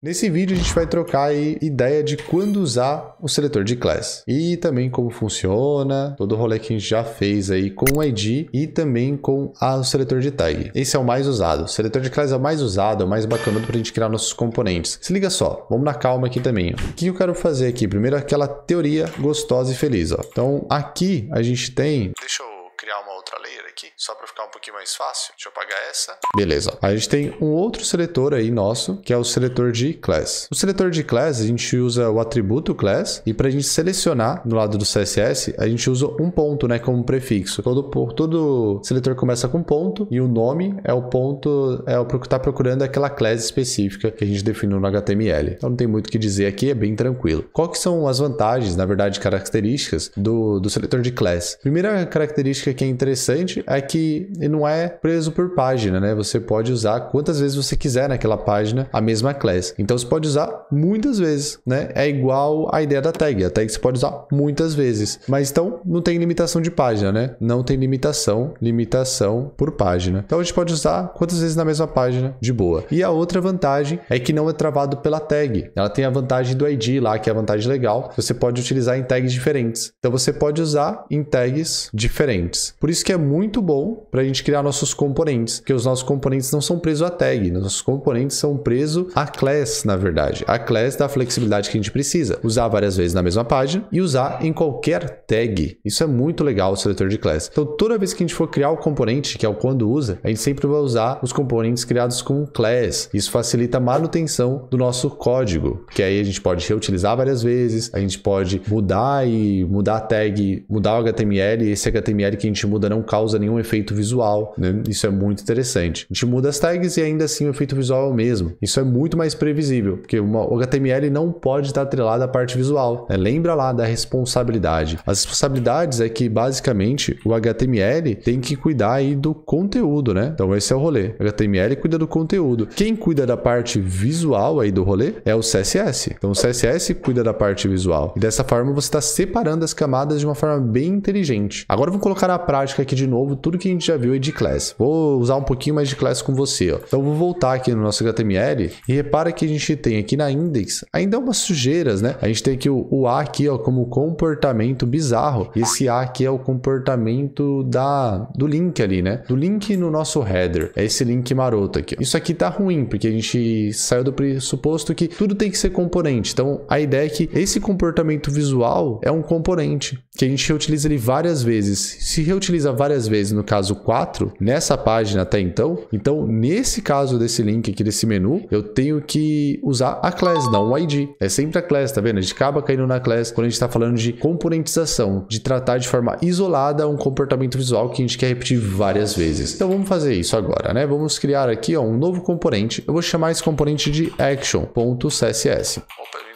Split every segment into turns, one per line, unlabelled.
Nesse vídeo a gente vai trocar ideia de quando usar o seletor de class e também como funciona, todo o rolê que a gente já fez aí com o ID e também com a, o seletor de tag. Esse é o mais usado. O seletor de class é o mais usado, é o mais bacana para a gente criar nossos componentes. Se liga só, vamos na calma aqui também. O que eu quero fazer aqui? Primeiro aquela teoria gostosa e feliz. Ó. Então aqui a gente tem... Deixa eu criar uma outra layer aqui, só para ficar um pouquinho mais fácil. Deixa eu apagar essa. Beleza. A gente tem um outro seletor aí nosso, que é o seletor de class. O seletor de class, a gente usa o atributo class e para a gente selecionar no lado do CSS, a gente usa um ponto, né, como prefixo. Todo, todo seletor começa com ponto e o nome é o ponto, é o que está procurando aquela class específica que a gente definiu no HTML. Então não tem muito o que dizer aqui, é bem tranquilo. Qual que são as vantagens, na verdade, características do, do seletor de class? Primeira característica que é interessante é que não é preso por página, né? Você pode usar quantas vezes você quiser naquela página a mesma class. Então você pode usar muitas vezes, né? É igual a ideia da tag. A tag você pode usar muitas vezes. Mas então não tem limitação de página, né? Não tem limitação, limitação por página. Então a gente pode usar quantas vezes na mesma página de boa. E a outra vantagem é que não é travado pela tag. Ela tem a vantagem do ID lá, que é a vantagem legal. Você pode utilizar em tags diferentes. Então você pode usar em tags diferentes. Por isso que é muito muito bom para a gente criar nossos componentes, porque os nossos componentes não são presos a tag, né? nossos componentes são presos a class, na verdade. A class dá a flexibilidade que a gente precisa, usar várias vezes na mesma página e usar em qualquer tag. Isso é muito legal o seletor de class. Então, toda vez que a gente for criar o componente, que é o quando usa, a gente sempre vai usar os componentes criados com class. Isso facilita a manutenção do nosso código, que aí a gente pode reutilizar várias vezes, a gente pode mudar e mudar a tag, mudar o HTML, esse HTML que a gente muda não causa nenhum nenhum efeito visual, né? Isso é muito interessante. A gente muda as tags e ainda assim o efeito visual é o mesmo. Isso é muito mais previsível, porque uma HTML não pode estar atrelada à parte visual. Né? Lembra lá da responsabilidade. As responsabilidades é que basicamente o HTML tem que cuidar aí do conteúdo, né? Então esse é o rolê. O HTML cuida do conteúdo. Quem cuida da parte visual aí do rolê é o CSS. Então o CSS cuida da parte visual. E dessa forma você está separando as camadas de uma forma bem inteligente. Agora vamos colocar na prática aqui de novo tudo que a gente já viu é de class. Vou usar um pouquinho mais de class com você. Ó. Então vou voltar aqui no nosso HTML e repara que a gente tem aqui na index ainda é umas sujeiras, né? A gente tem aqui o, o A aqui ó, como comportamento bizarro. Esse A aqui é o comportamento da, do link ali, né? Do link no nosso header. É esse link maroto aqui. Ó. Isso aqui tá ruim, porque a gente saiu do pressuposto que tudo tem que ser componente. Então a ideia é que esse comportamento visual é um componente que a gente reutiliza ele várias vezes. Se reutiliza várias vezes, no caso 4, nessa página até então, então nesse caso desse link aqui, desse menu, eu tenho que usar a class, não o ID. É sempre a class, tá vendo? A gente acaba caindo na class quando a gente está falando de componentização, de tratar de forma isolada um comportamento visual que a gente quer repetir várias vezes. Então vamos fazer isso agora, né? Vamos criar aqui ó, um novo componente. Eu vou chamar esse componente de action.css. Opa,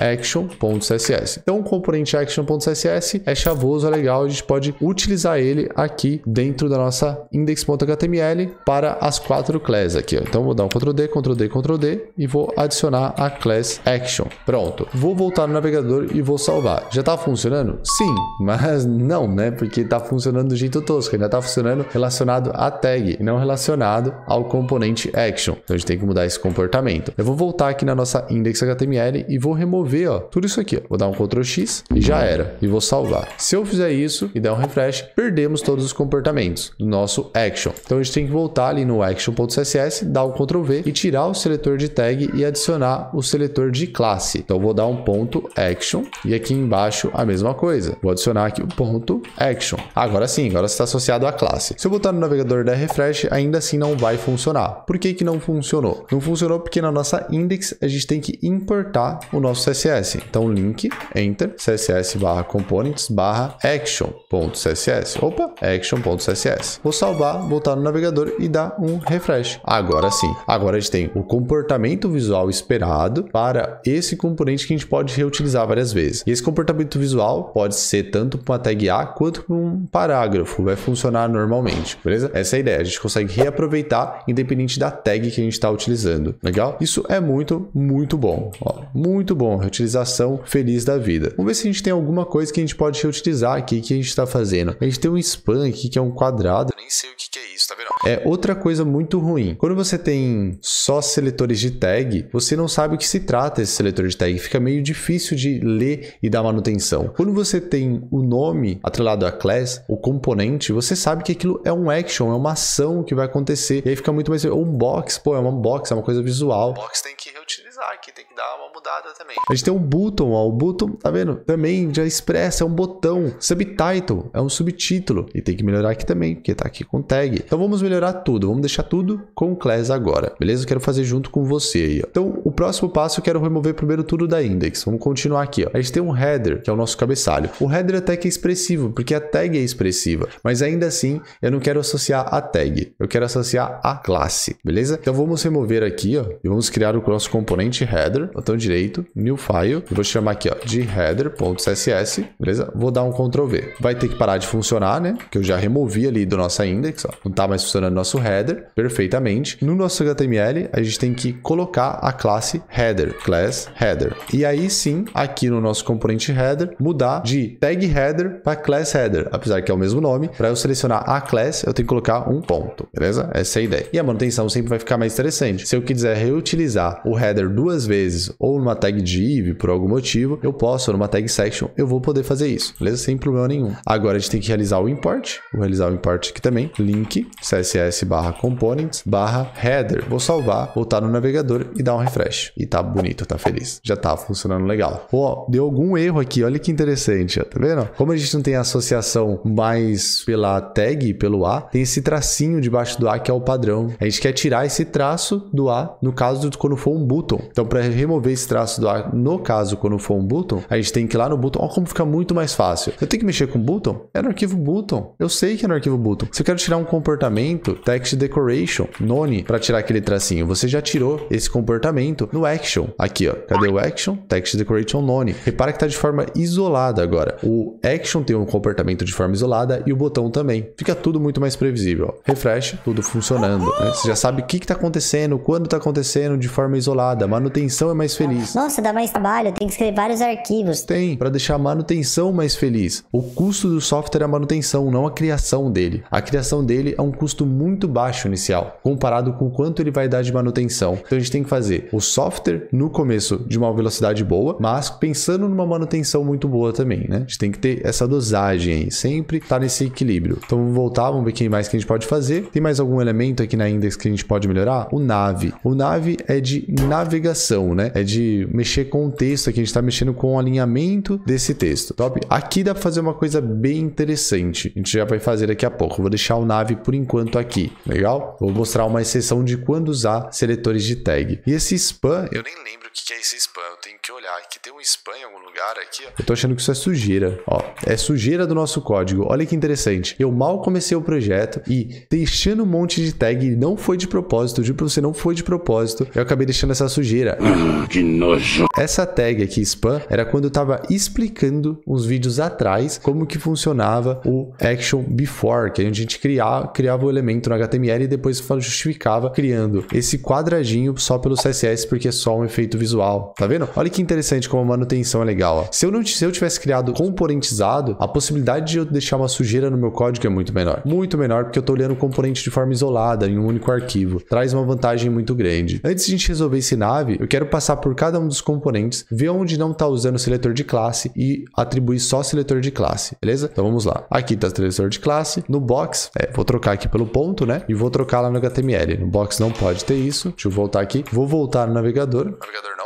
action.css. Então o componente action.css é chavoso, é legal, a gente pode utilizar ele aqui dentro da nossa index.html para as quatro classes aqui. Ó. Então vou dar um Ctrl D, Ctrl D, Ctrl D e vou adicionar a class action. Pronto. Vou voltar no navegador e vou salvar. Já tá funcionando? Sim, mas não, né? Porque tá funcionando do jeito tosco, ainda tá funcionando relacionado à tag não relacionado ao componente action. Então a gente tem que mudar esse comportamento. Eu vou voltar aqui na nossa index.html e vou remover, ó, tudo isso aqui, ó. Vou dar um Ctrl X e já era. E vou salvar. Se eu fizer isso e der um refresh, perdemos todos os comportamentos do nosso action. Então a gente tem que voltar ali no action.css, dar um Ctrl V e tirar o seletor de tag e adicionar o seletor de classe. Então vou dar um ponto action e aqui embaixo a mesma coisa. Vou adicionar aqui o ponto action. Agora sim, agora está associado à classe. Se eu botar no navegador da refresh, ainda assim não vai funcionar. Por que que não funcionou? Não funcionou porque na nossa index a gente tem que importar o nosso nosso CSS. Então, link, enter, css barra components barra action.css. Opa, action.css. Vou salvar, voltar no navegador e dar um refresh. Agora sim. Agora a gente tem o comportamento visual esperado para esse componente que a gente pode reutilizar várias vezes. E esse comportamento visual pode ser tanto para uma tag A quanto para um parágrafo. Vai funcionar normalmente, beleza? Essa é a ideia. A gente consegue reaproveitar independente da tag que a gente está utilizando. Legal? Isso é muito, muito bom. Ó, muito bom, reutilização é feliz da vida. Vamos ver se a gente tem alguma coisa que a gente pode reutilizar aqui que a gente está fazendo. A gente tem um span aqui que é um quadrado, nem sei o que, que é isso, tá vendo? É outra coisa muito ruim. Quando você tem só seletores de tag, você não sabe o que se trata esse seletor de tag, fica meio difícil de ler e dar manutenção. Quando você tem o nome atrelado à class, o componente, você sabe que aquilo é um action, é uma ação que vai acontecer. E aí fica muito mais. Um box, pô, é uma box, é uma coisa visual. O box tem que reutilizar aqui, tem que dar uma mudada também. A gente tem um button, ó. O button, tá vendo? Também já expressa, é um botão. Subtitle, é um subtítulo. E tem que melhorar aqui também, porque tá aqui com tag. Então vamos melhorar tudo. Vamos deixar tudo com class agora. Beleza? Eu quero fazer junto com você aí, ó. Então, o próximo passo eu quero remover primeiro tudo da index. Vamos continuar aqui, ó. A gente tem um header, que é o nosso cabeçalho. O header até que é expressivo, porque a tag é expressiva. Mas ainda assim, eu não quero associar a tag. Eu quero associar a classe, beleza? Então vamos remover aqui, ó. E vamos criar o nosso componente header, botão direito, new file, vou chamar aqui ó, de header.css, beleza? Vou dar um Ctrl V. Vai ter que parar de funcionar, né? Que eu já removi ali do nosso index, ó. Não tá mais funcionando nosso header perfeitamente. No nosso HTML, a gente tem que colocar a classe header, class header. E aí sim, aqui no nosso componente header, mudar de tag header para class header, apesar que é o mesmo nome. Para eu selecionar a class, eu tenho que colocar um ponto, beleza? Essa é a ideia. E a manutenção sempre vai ficar mais interessante. Se eu quiser reutilizar o header duas vezes ou numa tag div por algum motivo, eu posso, numa tag section, eu vou poder fazer isso, beleza? Sem problema nenhum. Agora a gente tem que realizar o import, vou realizar o import aqui também, link css barra components barra header. Vou salvar, voltar no navegador e dar um refresh. E tá bonito, tá feliz. Já tá funcionando legal. Ó, deu algum erro aqui, olha que interessante, ó, tá vendo? Como a gente não tem associação mais pela tag, pelo A, tem esse tracinho debaixo do A que é o padrão. A gente quer tirar esse traço do A no caso quando for um button. Então, para remover esse traço do no caso, quando for um button, a gente tem que ir lá no button. Olha como fica muito mais fácil. Eu tenho que mexer com button? É no arquivo button. Eu sei que é no arquivo button. Se eu quero tirar um comportamento, text decoration, none, para tirar aquele tracinho, você já tirou esse comportamento no action. Aqui, ó. Cadê o action? Text decoration none. Repara que tá de forma isolada agora. O action tem um comportamento de forma isolada e o botão também. Fica tudo muito mais previsível. Ó. Refresh, tudo funcionando. Né? Você já sabe o que, que tá acontecendo, quando tá acontecendo de forma isolada. manutenção é mais feliz. Nossa, nossa, dá mais trabalho, tem que escrever vários arquivos. Tem, para deixar a manutenção mais feliz. O custo do software é a manutenção, não a criação dele. A criação dele é um custo muito baixo inicial, comparado com quanto ele vai dar de manutenção. Então a gente tem que fazer o software no começo de uma velocidade boa, mas pensando numa manutenção muito boa também, né? A gente tem que ter essa dosagem aí, sempre tá nesse equilíbrio. Então vamos voltar, vamos ver quem mais que a gente pode fazer. Tem mais algum elemento aqui na index que a gente pode melhorar? O nave. O nave é de navegação, né? É de mexer mexer com o texto aqui, a gente está mexendo com o alinhamento desse texto, top? Aqui dá para fazer uma coisa bem interessante, a gente já vai fazer daqui a pouco. Vou deixar o nave por enquanto aqui, legal? Vou mostrar uma exceção de quando usar seletores de tag. E esse spam, eu nem lembro que, que é esse spam. Eu tenho que olhar. Aqui tem um spam em algum lugar aqui, ó. Tô achando que isso é sujeira. Ó, é sujeira do nosso código. Olha que interessante. Eu mal comecei o projeto e deixando um monte de tag, não foi de propósito, juro pra você, não foi de propósito. Eu acabei deixando essa sujeira. Ah, que nojo. Essa tag aqui, spam, era quando eu tava explicando uns vídeos atrás como que funcionava o action before, que é onde a gente criava, criava o elemento no HTML e depois justificava criando esse quadradinho só pelo CSS, porque é só um efeito visual visual. Tá vendo? Olha que interessante como a manutenção é legal. Ó. Se eu não se eu tivesse criado componentizado, a possibilidade de eu deixar uma sujeira no meu código é muito menor. Muito menor porque eu tô olhando o componente de forma isolada em um único arquivo. Traz uma vantagem muito grande. Antes de a gente resolver esse nave, eu quero passar por cada um dos componentes, ver onde não tá usando o seletor de classe e atribuir só seletor de classe, beleza? Então vamos lá. Aqui tá o seletor de classe. No box, é, vou trocar aqui pelo ponto, né? E vou trocar lá no HTML. No box não pode ter isso. Deixa eu voltar aqui. Vou voltar no navegador. Navegador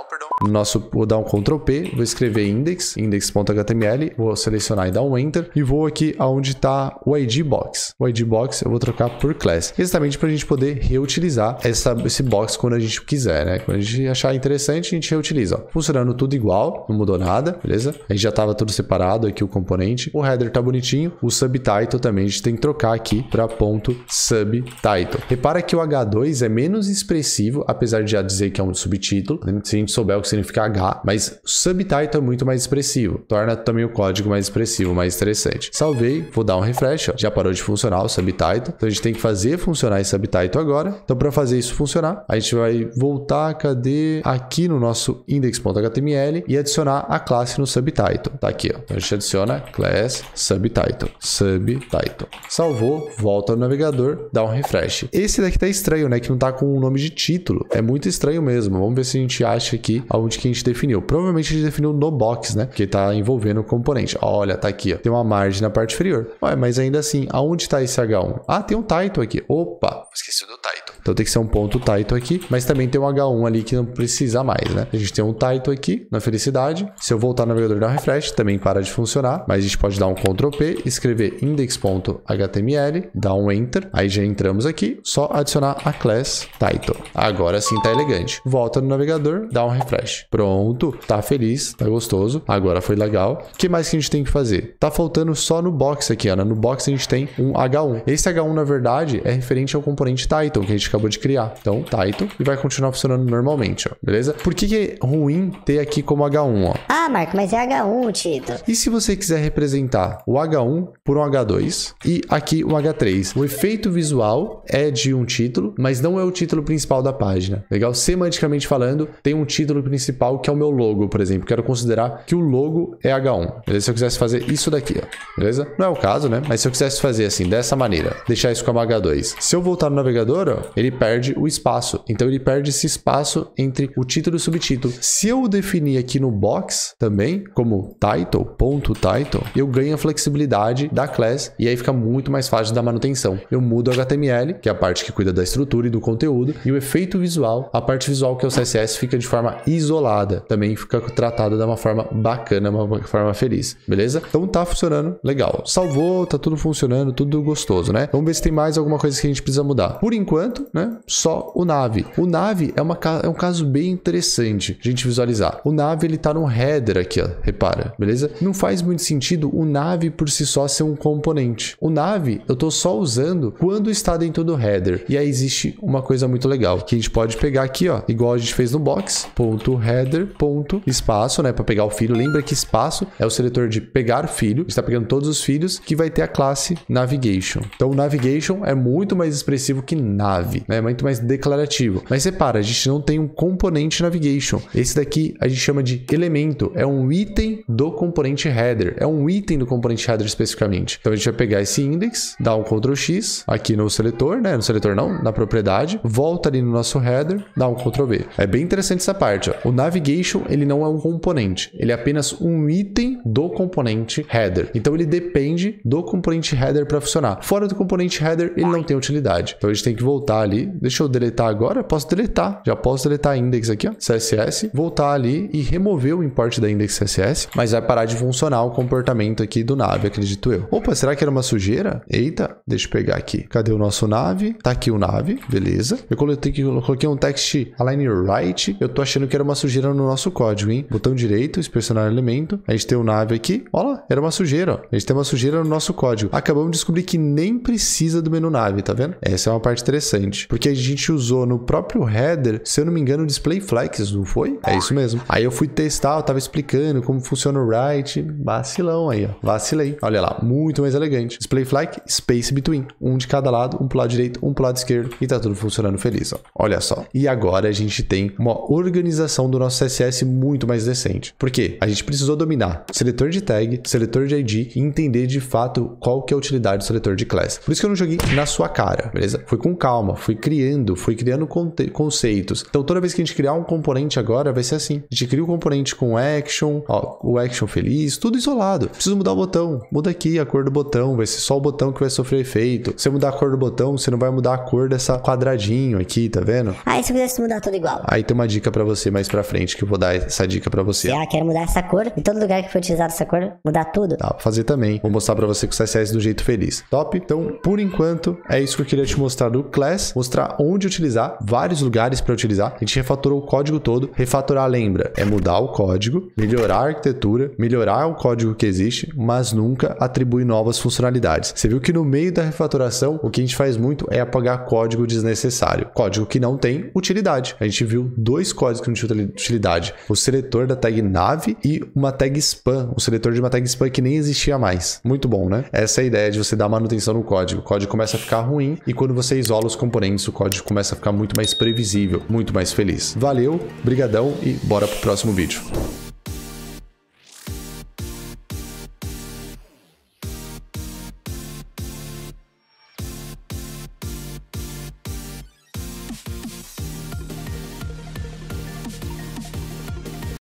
no nosso, vou dar um Ctrl P, vou escrever index, index.html, vou selecionar e dar um Enter e vou aqui aonde está o ID box. O ID box eu vou trocar por class, exatamente para a gente poder reutilizar essa, esse box quando a gente quiser, né? Quando a gente achar interessante, a gente reutiliza. Ó. Funcionando tudo igual, não mudou nada, beleza? A gente já estava tudo separado aqui o componente. O header está bonitinho, o subtitle também a gente tem que trocar aqui para ponto subtitle. Repara que o H2 é menos expressivo, apesar de já dizer que é um subtítulo. Se a gente souber o que significa H, mas subtitle é muito mais expressivo, torna também o código mais expressivo, mais interessante. Salvei, vou dar um refresh, ó. já parou de funcionar o subtitle, então a gente tem que fazer funcionar esse subtitle agora. Então para fazer isso funcionar, a gente vai voltar, cadê? Aqui no nosso index.html e adicionar a classe no subtitle, tá aqui ó. Então a gente adiciona class subtitle, subtitle. Salvou, volta no navegador, dá um refresh. Esse daqui tá estranho, né? Que não tá com o nome de título. É muito estranho mesmo. Vamos ver se a gente acha aqui onde que a gente definiu. Provavelmente a gente definiu no box, né? Que tá envolvendo o componente. Olha, tá aqui, ó. Tem uma margem na parte inferior. Ué, mas ainda assim, aonde tá esse H1? Ah, tem um title aqui. Opa, esqueci do title. Então tem que ser um ponto title aqui, mas também tem um H1 ali que não precisa mais, né? A gente tem um title aqui na felicidade. Se eu voltar no navegador e dar um refresh, também para de funcionar, mas a gente pode dar um Ctrl P, escrever index.html, dar um Enter, aí já entramos aqui, só adicionar a class title. Agora sim tá elegante. Volta no navegador, dá um refresh. Pronto, tá feliz, tá gostoso, agora foi legal. O que mais que a gente tem que fazer? Tá faltando só no box aqui, Ana. Né? No box a gente tem um H1. Esse H1, na verdade, é referente ao componente title que a gente acabou de criar. Então, Title, tá então, e vai continuar funcionando normalmente, ó, beleza? Por que, que é ruim ter aqui como H1, ó? Ah, Marco, mas é H1 Tito. E se você quiser representar o H1 por um H2 e aqui um H3? O efeito visual é de um título, mas não é o título principal da página. Legal? Semanticamente falando, tem um título principal que é o meu logo, por exemplo. Quero considerar que o logo é H1. Beleza? Se eu quisesse fazer isso daqui, ó. Beleza? Não é o caso, né? Mas se eu quisesse fazer assim, dessa maneira, deixar isso como H2. Se eu voltar no navegador, ó, ele perde o espaço. Então ele perde esse espaço entre o título e o subtítulo. Se eu definir aqui no box também, como title, ponto title, eu ganho a flexibilidade da class e aí fica muito mais fácil da manutenção. Eu mudo o HTML, que é a parte que cuida da estrutura e do conteúdo, e o efeito visual, a parte visual que é o CSS, fica de forma isolada. Também fica tratada de uma forma bacana, uma forma feliz, beleza? Então tá funcionando, legal. Salvou, tá tudo funcionando, tudo gostoso, né? Vamos ver se tem mais alguma coisa que a gente precisa mudar. Por enquanto, né? Só o Nave. O Nave é, uma, é um caso bem interessante a gente visualizar. O Nave, ele tá no header aqui, ó, repara, beleza? Não faz muito sentido o Nave por si só ser um componente. O Nave, eu tô só usando quando está dentro do header. E aí existe uma coisa muito legal, que a gente pode pegar aqui, ó, igual a gente fez no box, ponto header, ponto espaço, né, para pegar o filho. Lembra que espaço é o seletor de pegar filho, está pegando todos os filhos, que vai ter a classe Navigation. Então, o Navigation é muito mais expressivo que Nave né? É muito mais declarativo. Mas repara, a gente não tem um componente navigation. Esse daqui a gente chama de elemento, é um item do componente header, é um item do componente header especificamente. Então a gente vai pegar esse index, dá um Ctrl X aqui no seletor, né? No seletor não, na propriedade, volta ali no nosso header, dá um Ctrl V. É bem interessante essa parte, ó. O navigation, ele não é um componente, ele é apenas um item do componente header. Então ele depende do componente header para funcionar. Fora do componente header, ele não tem utilidade. Então a gente tem que voltar ali ali. Deixa eu deletar agora. Posso deletar. Já posso deletar index aqui, ó. CSS. Voltar ali e remover o import da index CSS. Mas vai parar de funcionar o comportamento aqui do nave, acredito eu. Opa, será que era uma sujeira? Eita, deixa eu pegar aqui. Cadê o nosso nave? Tá aqui o nave. Beleza. Eu coloquei, eu coloquei um text align right. Eu tô achando que era uma sujeira no nosso código, hein? Botão direito, inspecionar elemento. A gente tem o nave aqui. Olha lá, era uma sujeira. Ó. A gente tem uma sujeira no nosso código. Acabamos de descobrir que nem precisa do menu nave, tá vendo? Essa é uma parte interessante porque a gente usou no próprio header, se eu não me engano, o display flex, não foi? É isso mesmo. Aí eu fui testar, eu tava explicando como funciona o write, vacilão aí, ó. Vacilei. Olha lá, muito mais elegante. Display flex, space between, um de cada lado, um pro lado direito, um pro lado esquerdo e tá tudo funcionando feliz, ó. Olha só. E agora a gente tem uma organização do nosso CSS muito mais decente. Porque a gente precisou dominar seletor de tag, seletor de ID e entender de fato qual que é a utilidade do seletor de class. Por isso que eu não joguei na sua cara, beleza? Foi com calma, fui criando, fui criando conceitos. Então toda vez que a gente criar um componente agora, vai ser assim. A gente cria o um componente com action, ó, o action feliz, tudo isolado. Preciso mudar o botão, muda aqui a cor do botão, vai ser só o botão que vai sofrer efeito. Se eu mudar a cor do botão, você não vai mudar a cor dessa quadradinho aqui, tá vendo? Aí se eu quisesse mudar tudo igual. Aí tem uma dica para você mais pra frente que eu vou dar essa dica para você. ah, quero mudar essa cor, em todo lugar que for utilizado essa cor, mudar tudo. Dá pra fazer também. Vou mostrar para você com o CSS do jeito feliz. Top? Então, por enquanto, é isso que eu queria te mostrar do Class mostrar onde utilizar, vários lugares para utilizar. A gente refatorou o código todo. Refatorar, lembra, é mudar o código, melhorar a arquitetura, melhorar o código que existe, mas nunca atribuir novas funcionalidades. Você viu que no meio da refatoração, o que a gente faz muito é apagar código desnecessário, código que não tem utilidade. A gente viu dois códigos que não tinham utilidade: o seletor da tag nave e uma tag spam, o seletor de uma tag spam que nem existia mais. Muito bom, né? Essa é a ideia de você dar manutenção no código. O código começa a ficar ruim e quando você isola os componentes exponentes, o código começa a ficar muito mais previsível, muito mais feliz. Valeu, brigadão e bora pro próximo vídeo.